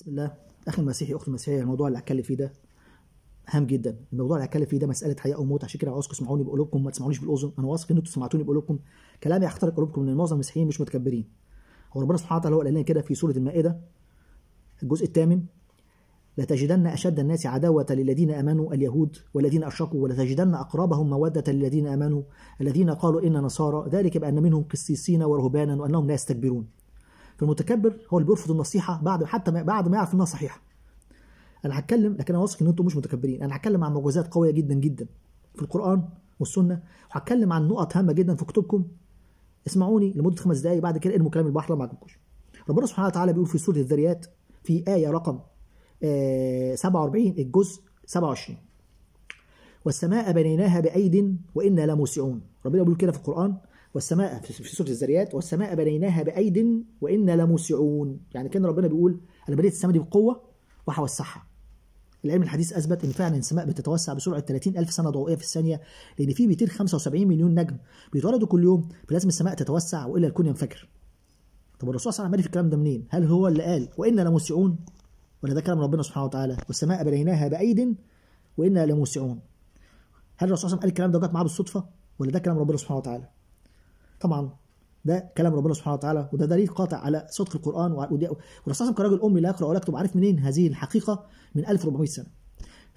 بسم الله اخي المسيحي اختي المسيحيه الموضوع اللي هتكلم فيه ده هام جدا الموضوع اللي هتكلم فيه ده مساله حياه او موت عشان كده عاوزكم تسمعوني بقلوبكم ما تسمعونيش بالاذن انا واثق ان انتوا سمعتوني بقلوبكم كلامي هيخترق قلوبكم لان معظم المسيحيين مش متكبرين هو ربنا سبحانه وتعالى هو قال لنا كده في سوره المائده الجزء الثامن لتجدن أشد الناس عداوة للذين آمنوا اليهود والذين أشركوا ولتجدن أقربهم مودة للذين آمنوا الذين قالوا إن نصارى ذلك بأن منهم قسيسين ورهبانا وأنهم لا يستكبرون فالمتكبر هو اللي بيرفض النصيحه بعد حتى ما بعد ما يعرف انها صحيحه انا هتكلم لكن انا واثق ان انتم مش متكبرين انا هتكلم عن معجزات قويه جدا جدا في القران والسنه وهتكلم عن نقط هامه جدا في كتبكم اسمعوني لمده خمس دقائق بعد كده ارموا إيه كلام البحر ما عجبكوش ربنا سبحانه وتعالى بيقول في سوره الذريات في ايه رقم 47 آه، الجزء 27 والسماء بنيناها بايد وانا لموسعون ربنا بيقول كده في القران والسماء في سوره الذريات والسماء بنيناها بايد وانا لموسعون يعني كان ربنا بيقول انا بنيت السماء دي بقوه وهوسعها العلم الحديث اثبت ان فعلا السماء بتتوسع بسرعه 30 الف سنه ضوئيه في الثانيه لان في 275 مليون نجم بيتولدوا كل يوم فلازم السماء تتوسع والا الكون ينفجر طب الرسول صلى الله عليه وسلم عرف إيه الكلام ده منين هل هو اللي قال وانا لموسعون ولا ده كلام ربنا سبحانه وتعالى والسماء بنيناها بايد وانا لموسعون هل الرسول صلى الله عليه وسلم قال الكلام ده جت معاه بالصدفه ولا ده كلام ربنا سبحانه وتعالى طبعا ده كلام ربنا سبحانه وتعالى وده دليل قاطع على صدق القرآن والرسول صلى الله عليه وسلم كرجل أمي لا يقرأ ولا يكتب عارف منين هذه الحقيقة من 1400 سنة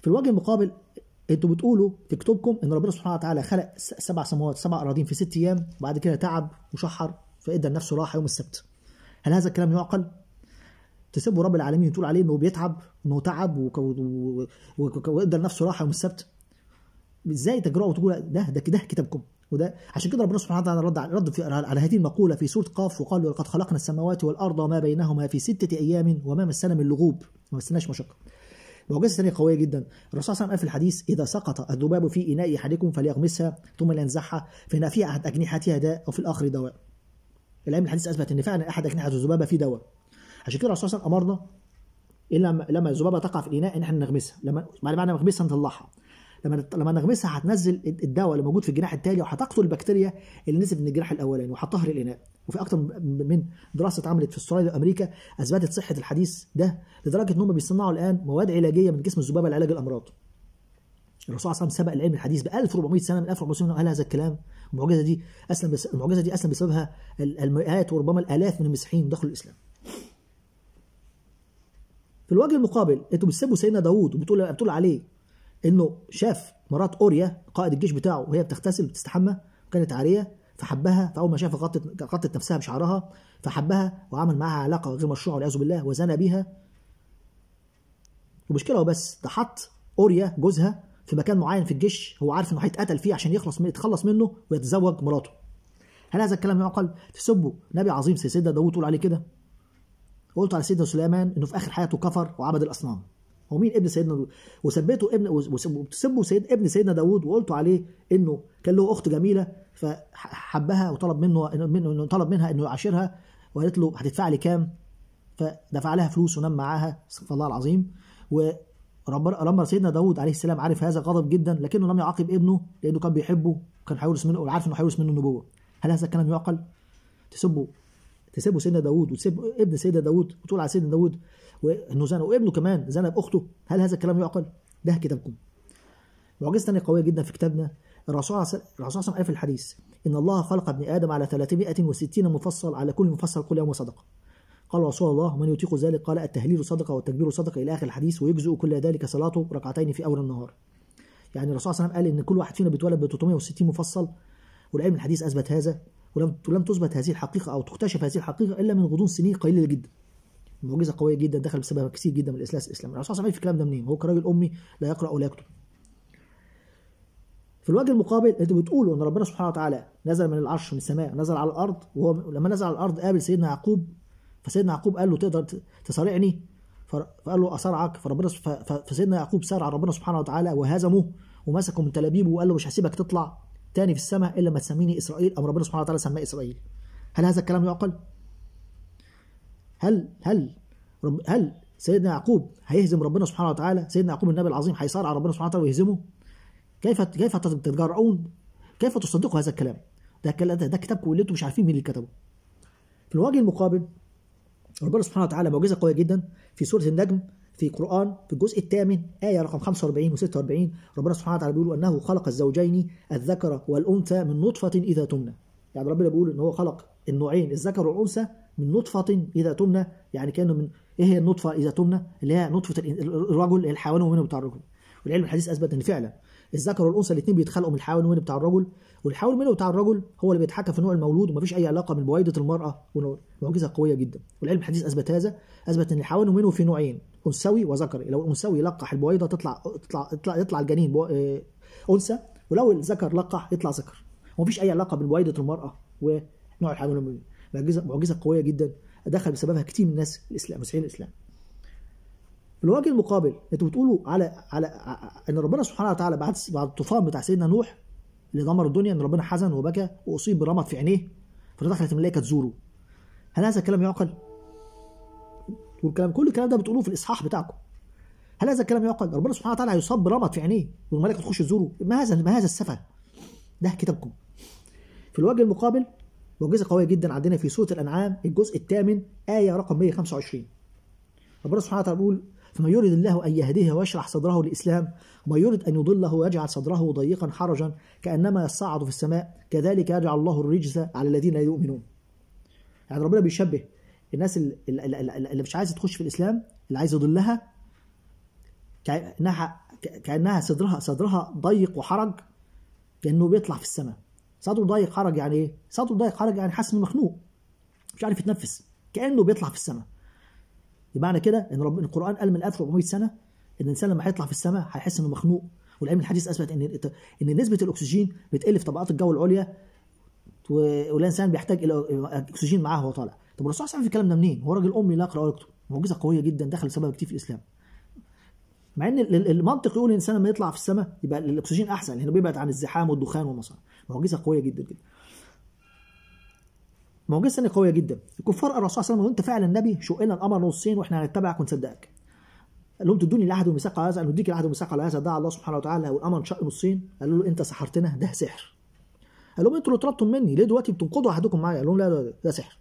في الوجه المقابل انتوا بتقولوا في كتبكم ان ربنا سبحانه وتعالى خلق سبع سماوات سبع اراضين في ست ايام وبعد كده تعب وشحر فادى لنفسه راحه يوم السبت. هل هذا الكلام يعقل؟ تسيبوا رب العالمين وتقول عليه انه بيتعب انه تعب وادى لنفسه راحه يوم السبت. ازاي تجرؤوا وتقول ده ده ده كتابكم وده عشان كده ربنا سبحانه وتعالى رد رد في على هذه المقوله في سوره قاف وقال ولقد خلقنا السماوات والارض وما بينهما في سته ايام وما مسنا من لغوب ما مسناش مشقه معجزه ثانيه قويه جدا الرسول صلى الله عليه وسلم قال في الحديث اذا سقط الذباب في اناء احدكم فليغمسها ثم لينزعها فان في احد اجنحتها داء وفي الاخر دواء العلم الحديث اثبت ان فعلا احد اجنحه الذبابه في دواء عشان كده الرسول صلى الله عليه وسلم امرنا الا لما الذبابه تقع في الاناء ان احنا نغمسها لما بعد ما نغمسها نطلعها لما لما نغمسها هتنزل الدواء اللي موجود في الجناح التالي وهتقتل البكتيريا اللي نزلت من الجناح الاولاني وهتطهر الاناء وفي اكتر من دراسه اتعملت في استراليا وامريكا اثبتت صحه الحديث ده لدرجه ان هم بيصنعوا الان مواد علاجيه من جسم الذبابه لعلاج الامراض الرسول صلى الله عليه وسلم سبق العلم الحديث ب 1400 سنه من 1400 سنه قال هذا الكلام المعجزه دي اسلم بس المعجزه دي اسلم بسببها المئات وربما الالاف من المسيحيين دخلوا الاسلام. في الوجه المقابل انتوا بتسبوا سيدنا داوود وبتقول بتقول عليه انه شاف مرات اوريا قائد الجيش بتاعه وهي بتغتسل بتستحمى كانت عاريه فحبها فاول ما شافها غطت غطت نفسها بشعرها فحبها وعمل معاها علاقه غير مشروعه والعياذ بالله وزنى بيها ومشكله وبس ده حط اوريا جوزها في مكان معين في الجيش هو عارف انه هيتقتل فيه عشان يخلص من يتخلص منه ويتزوج مراته هل هذا الكلام يعقل تسبه نبي عظيم سيدنا داوود تقول عليه كده قلت على سيدنا سليمان انه في اخر حياته كفر وعبد الاصنام هو مين ابن سيدنا داود وثبته ابن وسبوا سيد ابن سيدنا داود وقلتوا عليه انه كان له اخت جميله فحبها وطلب منه منه طلب منها انه يعاشرها وقالت له هتدفع لي كام فدفع لها فلوس ونام معاها استغفر الله العظيم ولما سيدنا داود عليه السلام عارف هذا غضب جدا لكنه لم يعاقب ابنه لانه كان بيحبه وكان هيورث منه وعارف انه هيورث منه النبوه هل هذا الكلام يعقل تسبوا تسيبوا سيدنا داوود وتسيب ابن سيدنا داوود وتقول على سيدنا داوود وانه زنى وابنه كمان زنى باخته هل هذا الكلام يعقل؟ ده كتابكم. معجزه ثانيه قويه جدا في كتابنا الرسول صلى الله عليه وسلم قال في الحديث ان الله خلق ابن ادم على 360 مفصل على كل مفصل كل يوم صدقه. قال رسول الله من يطيق ذلك قال التهليل صدقه والتكبير صدقه الى اخر الحديث ويجزء كل ذلك صلاته ركعتين في اول النهار. يعني الرسول صلى الله عليه وسلم قال ان كل واحد فينا بيتولد ب 360 مفصل والعلم الحديث اثبت هذا ولم ولم تثبت هذه الحقيقه او تكتشف هذه الحقيقه الا من غضون سنين قليله جدا معجزه قويه جدا دخل بسببها كثير جدا من الاسلام الاسلام الرسول صلى الله عليه وسلم في الكلام ده منين هو كراجل امي لا يقرا ولا يكتب في الوجه المقابل انتوا بتقولوا ان ربنا سبحانه وتعالى نزل من العرش من السماء نزل على الارض وهو لما نزل على الارض قابل سيدنا يعقوب فسيدنا يعقوب قال له تقدر تصارعني فقال له اصارعك فربنا فسيدنا يعقوب سارع ربنا سبحانه وتعالى وهزمه ومسكه من تلابيبه وقال له مش هسيبك تطلع تاني في السماء إلا ما تسميني إسرائيل أم ربنا سبحانه وتعالى سماه إسرائيل هل هذا الكلام يعقل؟ هل هل رب هل سيدنا يعقوب هيهزم ربنا سبحانه وتعالى سيدنا يعقوب النبي العظيم هيصارع ربنا سبحانه وتعالى ويهزمه كيف كيف تتجرؤون كيف تصدقوا هذا الكلام ده ده كتابكم اللي انتم مش عارفين مين اللي كتبه في الوجه المقابل ربنا سبحانه وتعالى معجزه قويه جدا في سوره النجم في القرآن في الجزء الثامن آية رقم 45 و 46 ربنا سبحانه وتعالى بيقول أنه خلق الزوجين الذكر والأنثى من نطفة إذا تمنى يعني ربنا بيقول أنه خلق النوعين الذكر والأنثى من نطفة إذا تمنى يعني كانوا من إيه هي النطفة إذا تمنى اللي هي نطفة الرجل الحيوان ومنه بتاع الرجل والعلم الحديث أثبت أن فعلا الذكر والانثى الاثنين بيتخلقوا من الحيوان المنوي بتاع الرجل والحيوان المنوي بتاع الرجل هو اللي بيتحكم في نوع المولود ومفيش اي علاقه من بويضه المراه ومعجزه قويه جدا والعلم الحديث اثبت هذا اثبت ان الحيوان المنوي في نوعين انثوي وذكري لو الانثوي لقح البويضه تطلع تطلع يطلع, الجنين آه، انثى ولو الذكر لقح يطلع ذكر ومفيش اي علاقه بين بويضه المراه ونوع الحيوان المنوي معجزه معجزه قويه جدا دخل بسببها كتير من الناس الاسلام مسيحيين الاسلام الوجه المقابل انتوا بتقولوا على على ان ربنا سبحانه وتعالى بعد بعد الطوفان بتاع سيدنا نوح اللي دمر الدنيا ان ربنا حزن وبكى واصيب برمط في عينيه فدخلت الملائكه تزوره هل هذا الكلام يعقل؟ والكلام كل الكلام ده بتقولوه في الاصحاح بتاعكم هل هذا الكلام يعقل؟ ربنا سبحانه وتعالى هيصاب برمط في عينيه والملائكه تخش تزوره ما هذا ما هذا السفه؟ ده كتابكم في الوجه المقابل معجزه قويه جدا عندنا في سوره الانعام الجزء الثامن ايه رقم 125 ربنا سبحانه وتعالى بيقول فما يريد الله أن يهديه ويشرح صدره للإسلام وما يريد أن يضله ويجعل صدره ضيقا حرجا كأنما يصعد في السماء كذلك يجعل الله الرجس على الذين لا يؤمنون يعني ربنا بيشبه الناس اللي مش عايزة تخش في الإسلام اللي عايز يضلها كأنها كأنها صدرها صدرها ضيق وحرج كأنه بيطلع في السماء صدره ضيق حرج يعني ايه؟ صدره ضيق حرج يعني حاسس انه مخنوق مش عارف يتنفس كأنه بيطلع في السماء بمعنى كده ان رب القران قال من 1400 سنه ان الانسان لما هيطلع في السماء هيحس انه مخنوق والعلم الحديث اثبت ان ان نسبه الاكسجين بتقل في طبقات الجو العليا والانسان بيحتاج الى اكسجين معاه وهو طالع طب الرسول صلى الله عليه وسلم الكلام ده منين هو راجل امي لا يقرا ولا يكتب معجزه قويه جدا دخل سبب كتير في الاسلام مع ان المنطق يقول الانسان لما يطلع في السماء يبقى الاكسجين احسن لانه بيبعد عن الزحام والدخان والمصانع معجزه قويه جدا جدا معجزه ثانيه قويه جدا الكفار قالوا الرسول صلى الله عليه وسلم انت فعلا نبي شقنا الامر نصين واحنا هنتبعك ونصدقك قال لهم تدوني العهد والميثاق على هذا قالوا نديك العهد والميثاق على هذا دعا الله سبحانه وتعالى والامر انشق نصين قالوا له انت سحرتنا ده سحر قال لهم انتوا اللي طلبتم مني ليه دلوقتي بتنقضوا عهدكم معايا قال لهم لا ده سحر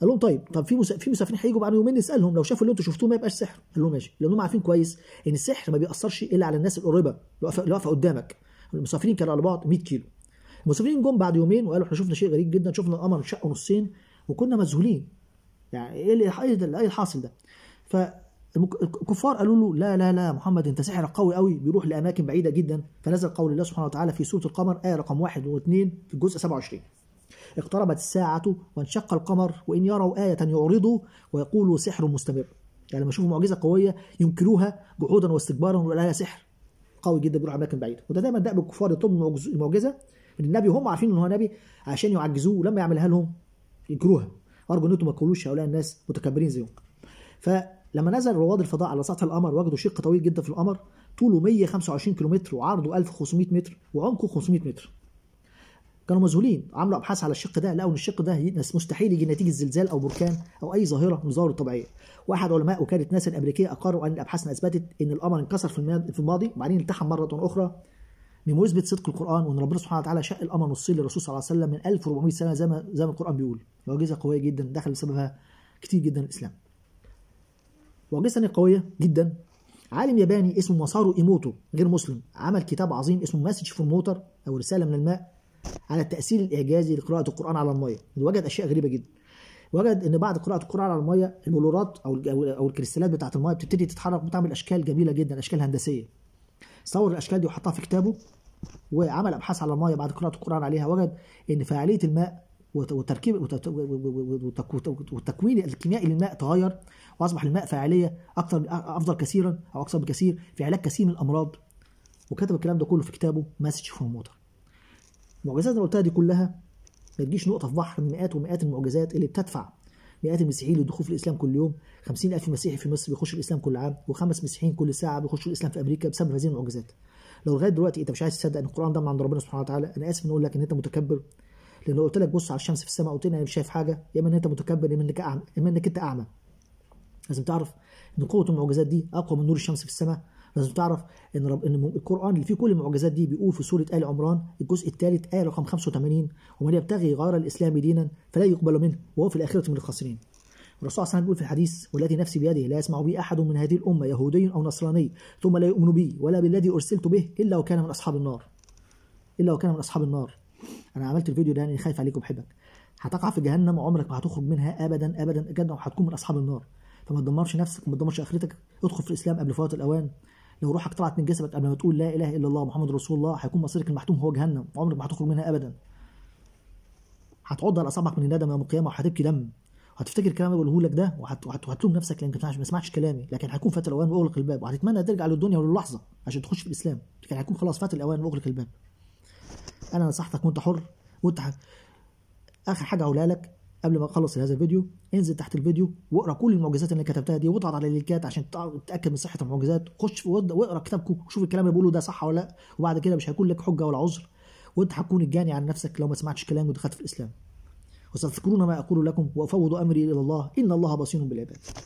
قال لهم طيب طب في في مسافرين هيجوا بعد يومين نسالهم لو شافوا اللي انتوا شفتوه ما يبقاش سحر قال لهم ماشي لانهم عارفين كويس ان السحر ما بيأثرش الا على الناس القريبه اللي واقفه قدامك المسافرين كانوا على بعض 100 كيلو المسلمين جم بعد يومين وقالوا احنا شفنا شيء غريب جدا شفنا القمر انشق نصين وكنا مذهولين يعني إيه, ايه اللي ايه اللي حاصل ده فالكفار قالوا له لا لا لا محمد انت سحر قوي قوي بيروح لاماكن بعيده جدا فنزل قول الله سبحانه وتعالى في سوره القمر ايه رقم واحد واثنين في الجزء 27 اقتربت الساعة وانشق القمر وإن يروا آية يعرضوا ويقولوا سحر مستمر يعني لما يشوفوا معجزة قوية ينكروها جحودا واستكبارا ولا سحر قوي جدا بيروح أماكن بعيدة وده دايما دأب بالكفار يطلبوا المعجزة من النبي وهم عارفين ان هو نبي عشان يعجزوه ولما يعملها لهم يكروها ارجو ان انتم ما تقولوش هؤلاء الناس متكبرين زيهم فلما نزل رواد الفضاء على سطح القمر وجدوا شق طويل جدا في القمر طوله 125 كيلومتر وعرضه 1500 متر وعمقه 500 متر كانوا مذهولين عملوا ابحاث على الشق ده لقوا ان الشق ده مستحيل يجي نتيجه زلزال او بركان او اي ظاهره من الظواهر الطبيعيه واحد علماء وكاله ناسا الامريكيه اقروا ان الابحاث اثبتت ان القمر انكسر في الماضي وبعدين التحم مره اخرى بمثبت صدق القران وان ربنا سبحانه وتعالى شق القمر نصين للرسول صلى الله عليه وسلم من 1400 سنه زي ما زي ما القران بيقول معجزه قويه جدا دخل بسببها كتير جدا الاسلام معجزه ثانيه قويه جدا عالم ياباني اسمه ماسارو ايموتو غير مسلم عمل كتاب عظيم اسمه مسج فور موتر او رساله من الماء على التاثير الاعجازي لقراءه القران على الميه وجد اشياء غريبه جدا وجد ان بعد قراءه القران على الميه البلورات او او الكريستالات بتاعه الميه بتبتدي تتحرك وتعمل اشكال جميله جدا اشكال هندسيه صور الاشكال دي وحطها في كتابه وعمل ابحاث على المايه بعد قراءه القران عليها وجد ان فعاليه الماء وتركيب والتكوين الكيميائي للماء تغير واصبح الماء فعاليه اكثر افضل كثيرا او اكثر بكثير في علاج كثير من الامراض وكتب الكلام ده كله في كتابه مسج فروم ووتر المعجزات اللي قلتها دي كلها ما تجيش نقطه في بحر من مئات ومئات المعجزات اللي بتدفع مئات المسيحيين اللي في الاسلام كل يوم 50000 مسيحي في مصر بيخشوا الاسلام كل عام وخمس مسيحيين كل ساعه بيخشوا الاسلام في امريكا بسبب هذه المعجزات لو لغايه دلوقتي انت مش عايز تصدق ان القران ده من عند ربنا سبحانه وتعالى انا اسف ان اقول لك ان انت متكبر لان لو قلت لك بص على الشمس في السماء قلت لي انا مش شايف حاجه يا اما ان انت متكبر يا اما انك اعمى يا اما انك انت اعمى لازم تعرف ان قوه المعجزات دي اقوى من نور الشمس في السماء لازم تعرف ان رب ان القران اللي فيه كل المعجزات دي بيقول في سوره ال عمران الجزء الثالث ايه رقم 85 ومن يبتغي غير الاسلام دينا فلا يقبل منه وهو في الاخره من الخاسرين الرسول صلى الله عليه وسلم بيقول في الحديث والذي نفسي بيده لا يسمع بي احد من هذه الامه يهودي او نصراني ثم لا يؤمن بي ولا بالذي ارسلت به الا وكان من اصحاب النار الا وكان من اصحاب النار انا عملت الفيديو ده لاني خايف عليك وبحبك هتقع في جهنم وعمرك ما هتخرج منها ابدا ابدا جدا وهتكون من اصحاب النار فما تدمرش نفسك وما تدمرش اخرتك ادخل في الاسلام قبل فوات الاوان لو روحك طلعت انجسمت قبل ما تقول لا اله الا الله محمد رسول الله هيكون مصيرك المحتوم هو جهنم وعمرك ما هتخرج منها ابدا هتعض على اصابعك من الندم يوم القيامه وهتبكي دم وهتفتكر الكلام اللي بقوله لك ده وهتلوم نفسك لانك ما سمعتش كلامي لكن هيكون فات الاوان واغلق الباب وهتتمنى ترجع للدنيا وللحظه عشان تخش في الاسلام لكن هيكون خلاص فات الاوان واغلق الباب انا نصحتك وانت حر وانت اخر حاجه هقولها لك قبل ما اخلص هذا الفيديو انزل تحت الفيديو واقرا كل المعجزات اللي كتبتها دي واضغط على اللينكات عشان تتاكد من صحه المعجزات خش واقرا كتابكم وشوف الكلام اللي بقوله ده صح ولا لا وبعد كده مش هيكون لك حجه ولا عذر وانت هتكون الجاني عن نفسك لو ما سمعتش كلامي ودخلت في الاسلام وستذكرون ما اقول لكم وافوض امري الى الله ان الله بصير بالعباد